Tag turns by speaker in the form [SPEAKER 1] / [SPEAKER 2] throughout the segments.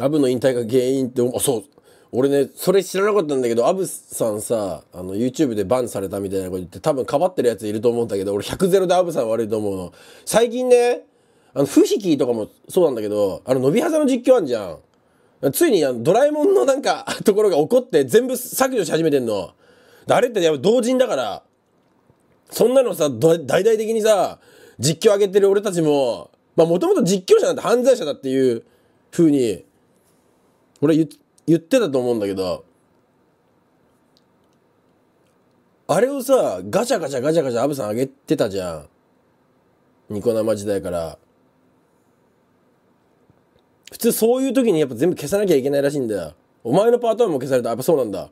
[SPEAKER 1] アブの引退が原因ってあそう俺ねそれ知らなかったんだけどアブさんさあの YouTube でバンされたみたいなこと言って多分かばってるやついると思うんだけど俺100ゼロでアブさん悪いと思うの最近ねあのフヒキとかもそうなんだけどあの伸びはざの実況あんじゃんついにあのドラえもんのなんか ところが怒って全部削除し始めてんのあれってやっぱ同人だからそんなのさ大々的にさ実況上げてる俺たちもまあもともと実況者なんて犯罪者だっていう風に俺言言ってたと思うんだけど、あれをさ、ガチャガチャガチャガチャアブさんあげてたじゃん。ニコ生時代から。普通そういう時にやっぱ全部消さなきゃいけないらしいんだよ。お前のパートーも消された。やっぱそうなんだ。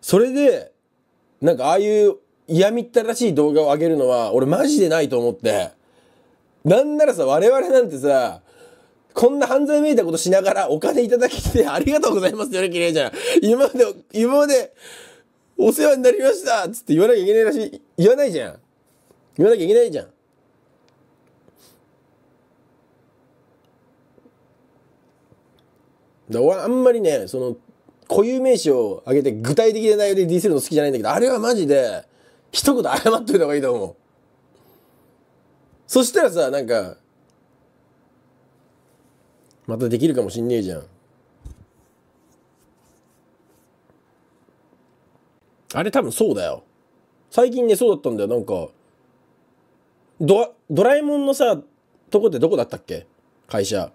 [SPEAKER 1] それで、なんかああいう嫌みったらしい動画を上げるのは、俺マジでないと思って。なんならさ、我々なんてさ、こんな犯罪めいたことしながらお金いただきてありがとうございますよね、綺麗じゃん。今まで、今までお世話になりましたつって言わなきゃいけないらしい。言わないじゃん。言わなきゃいけないじゃん。だ俺あんまりね、その、固有名詞を挙げて具体的な内容でディスるの好きじゃないんだけど、あれはマジで、一言謝っといた方がいいと思う。そしたらさ、なんか、またできるかもしんねえじゃんあれ多分そうだよ最近ねそうだったんだよなんかドドラえもんのさとこってどこだったっけ会社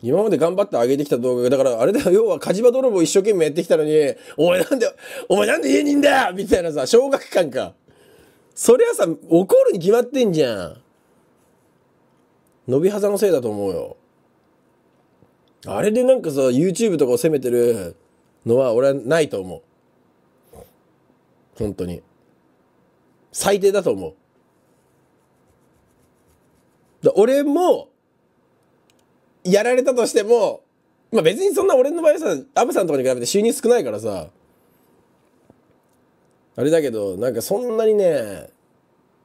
[SPEAKER 1] 今まで頑張って上げてきた動画が、だからあれだよ、要は火事場泥棒一生懸命やってきたのに、お前なんで、お前なんで家にいんだよみたいなさ、小学館か。そりゃさ、怒るに決まってんじゃん。伸びはざのせいだと思うよ。あれでなんかさ、YouTube とかを責めてるのは俺はないと思う。本当に。最低だと思う。だ俺も、やられたとしても、まあ別にそんな俺の場合さ、アブさんとかに比べて収入少ないからさ、あれだけど、なんかそんなにね、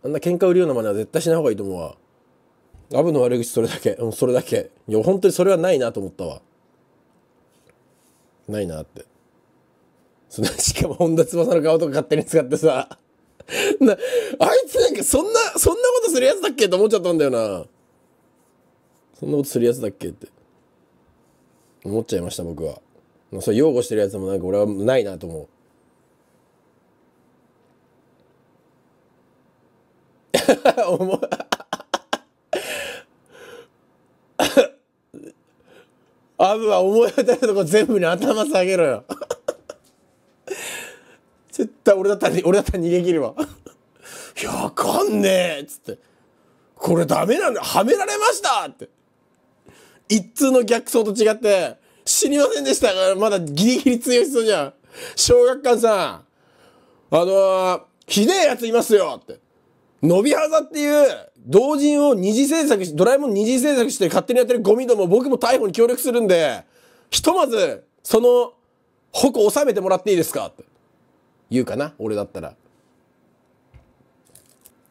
[SPEAKER 1] あんな喧嘩売るような真似は絶対しない方がいいと思うわ。アブの悪口それだけ。うん、それだけ。いや、本当にそれはないなと思ったわ。ないなって。そのしかも本田翼の顔とか勝手に使ってさ。な、あいつなんかそんな、そんなことするやつだっけと思っちゃったんだよな。そんなことするやつだっけって。思っちゃいました、僕は。それ擁護してるやつもなんか俺はないなと思う。重アブは思い当たるとこ全部に頭下げろよ絶対俺だったら俺だったら逃げ切るわいやわかんねえっつってこれダメなんだはめられましたって一通の逆走と違って知りませんでしたがまだギリギリ強い人じゃん小学館さんあのー、ひでえやついますよって伸びはざっていう、同人を二次制作し、ドラえもん二次制作して勝手にやってるゴミども、僕も逮捕に協力するんで、ひとまず、その、矛収めてもらっていいですかって言うかな、俺だったら。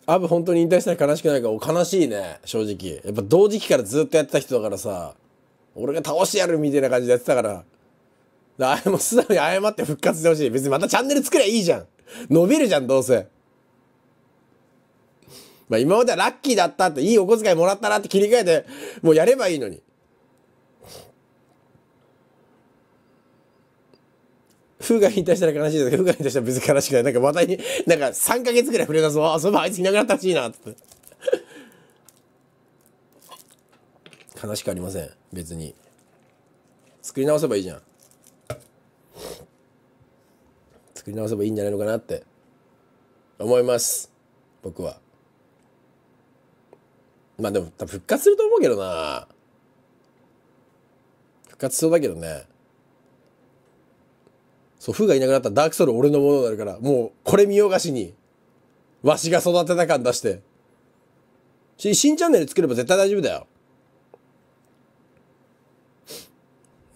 [SPEAKER 1] アブ本当に引退したら悲しくないか、悲しいね、正直。やっぱ同時期からずっとやってた人だからさ、俺が倒してやるみたいな感じでやってたから、あれも素直に謝って復活してほしい。別にまたチャンネル作りゃいいじゃん。伸びるじゃん、どうせ。まあ今まではラッキーだったって、いいお小遣いもらったなって切り替えて、もうやればいいのに。風が引退したら悲しいですけど、風が引退したら別に悲しくない。なんか話題に、なんか3ヶ月くらい触れたぞ。あ、そばあいついなくなったらしいな、って。悲しくありません。別に。作り直せばいいじゃん。作り直せばいいんじゃないのかなって思います。僕は。まあでも多分復活すると思うけどな復活そうだけどねそうがいなくなったダークソウル俺のものになるからもうこれ見よがしにわしが育てた感出してし新チャンネル作れば絶対大丈夫だよ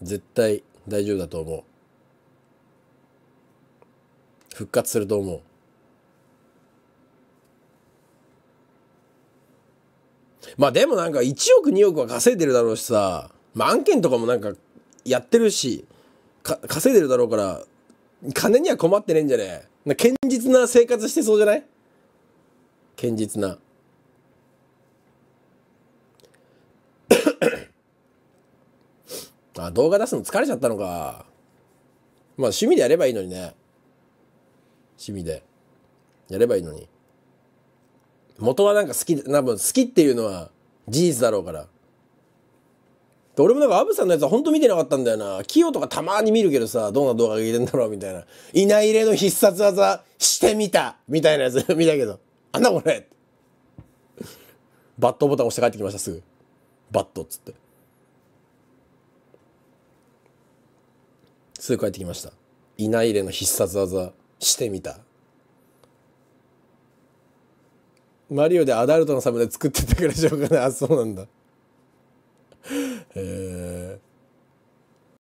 [SPEAKER 1] 絶対大丈夫だと思う復活すると思うまあでもなんか1億2億は稼いでるだろうしさ、まあ案件とかもなんかやってるし、稼いでるだろうから、金には困ってねえんじゃねえ。堅実な生活してそうじゃない堅実な。あ、動画出すの疲れちゃったのか。まあ趣味でやればいいのにね。趣味で。やればいいのに。元はなんか好き、多分好きっていうのは事実だろうから。俺もなんかアブさんのやつは本当見てなかったんだよな。キヨとかたまに見るけどさ、どんな動画が入てんだろうみたいな。いないれの必殺技してみたみたいなやつ 見たけど。あんなこれバットボタン押して帰ってきました、すぐ。バットっつって。すぐ帰ってきました。いないれの必殺技してみた。マリオでアダルトのサムネ作ってたからしょうがないあそうなんだ